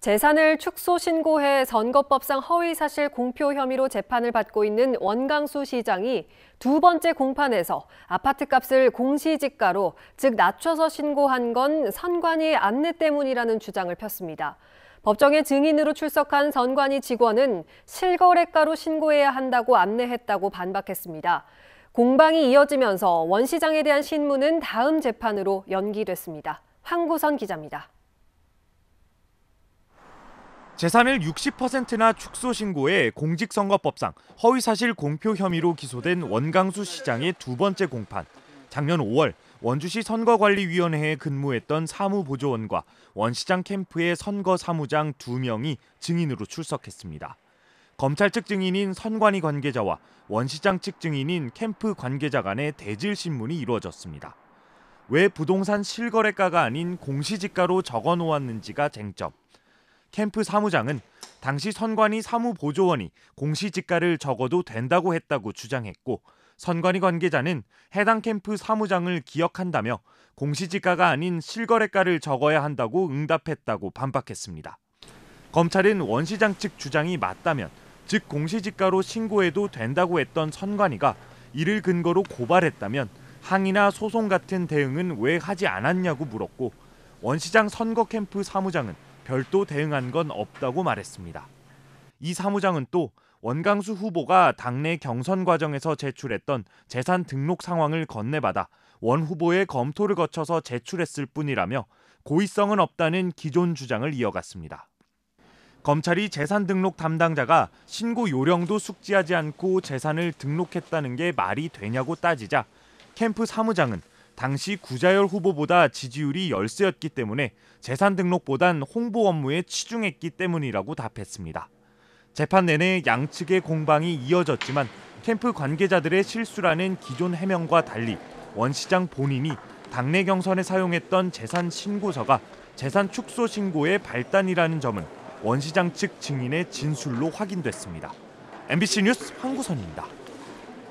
재산을 축소 신고해 선거법상 허위사실 공표 혐의로 재판을 받고 있는 원강수 시장이 두 번째 공판에서 아파트값을 공시지가로 즉 낮춰서 신고한 건 선관위 안내 때문이라는 주장을 폈습니다. 법정에 증인으로 출석한 선관위 직원은 실거래가로 신고해야 한다고 안내했다고 반박했습니다. 공방이 이어지면서 원 시장에 대한 신문은 다음 재판으로 연기됐습니다. 황구선 기자입니다. 제3일 60%나 축소 신고해 공직선거법상 허위사실 공표 혐의로 기소된 원강수 시장의 두 번째 공판. 작년 5월 원주시 선거관리위원회에 근무했던 사무보조원과 원 시장 캠프의 선거사무장 2명이 증인으로 출석했습니다. 검찰 측 증인인 선관위 관계자와 원 시장 측 증인인 캠프 관계자 간의 대질 신문이 이루어졌습니다. 왜 부동산 실거래가가 아닌 공시지가로 적어 놓았는지가 쟁점. 캠프 사무장은 당시 선관위 사무보조원이 공시지가를 적어도 된다고 했다고 주장했고 선관위 관계자는 해당 캠프 사무장을 기억한다며 공시지가가 아닌 실거래가를 적어야 한다고 응답했다고 반박했습니다. 검찰은 원 시장 측 주장이 맞다면 즉 공시지가로 신고해도 된다고 했던 선관위가 이를 근거로 고발했다면 항의나 소송 같은 대응은 왜 하지 않았냐고 물었고 원 시장 선거 캠프 사무장은 별도 대응한 건 없다고 말했습니다. 이 사무장은 또 원강수 후보가 당내 경선 과정에서 제출했던 재산 등록 상황을 건네받아 원 후보의 검토를 거쳐서 제출했을 뿐이라며 고의성은 없다는 기존 주장을 이어갔습니다. 검찰이 재산 등록 담당자가 신고 요령도 숙지하지 않고 재산을 등록했다는 게 말이 되냐고 따지자 캠프 사무장은 당시 구자열 후보보다 지지율이 열세였기 때문에 재산 등록보단 홍보 업무에 치중했기 때문이라고 답했습니다. 재판 내내 양측의 공방이 이어졌지만 캠프 관계자들의 실수라는 기존 해명과 달리 원 시장 본인이 당내 경선에 사용했던 재산 신고서가 재산 축소 신고의 발단이라는 점은 원 시장 측 증인의 진술로 확인됐습니다. MBC 뉴스 황구선입니다.